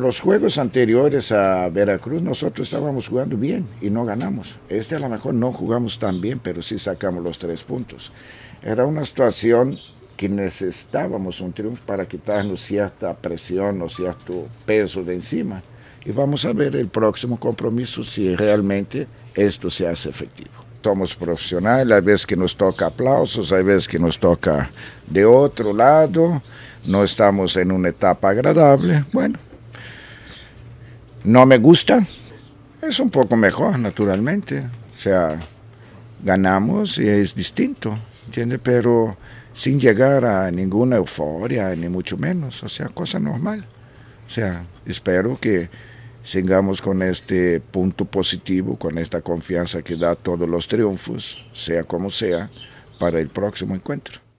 los juegos anteriores a Veracruz nosotros estábamos jugando bien y no ganamos. Este a lo mejor no jugamos tan bien, pero sí sacamos los tres puntos. Era una situación que necesitábamos un triunfo para quitarnos cierta presión o cierto peso de encima. Y vamos a ver el próximo compromiso si realmente esto se hace efectivo. Somos profesionales, hay veces que nos toca aplausos, hay veces que nos toca de otro lado, no estamos en una etapa agradable. Bueno, no me gusta, es un poco mejor, naturalmente. O sea, ganamos y es distinto, ¿entiendes? Pero sin llegar a ninguna euforia, ni mucho menos, o sea, cosa normal. O sea, espero que sigamos con este punto positivo, con esta confianza que da todos los triunfos, sea como sea, para el próximo encuentro.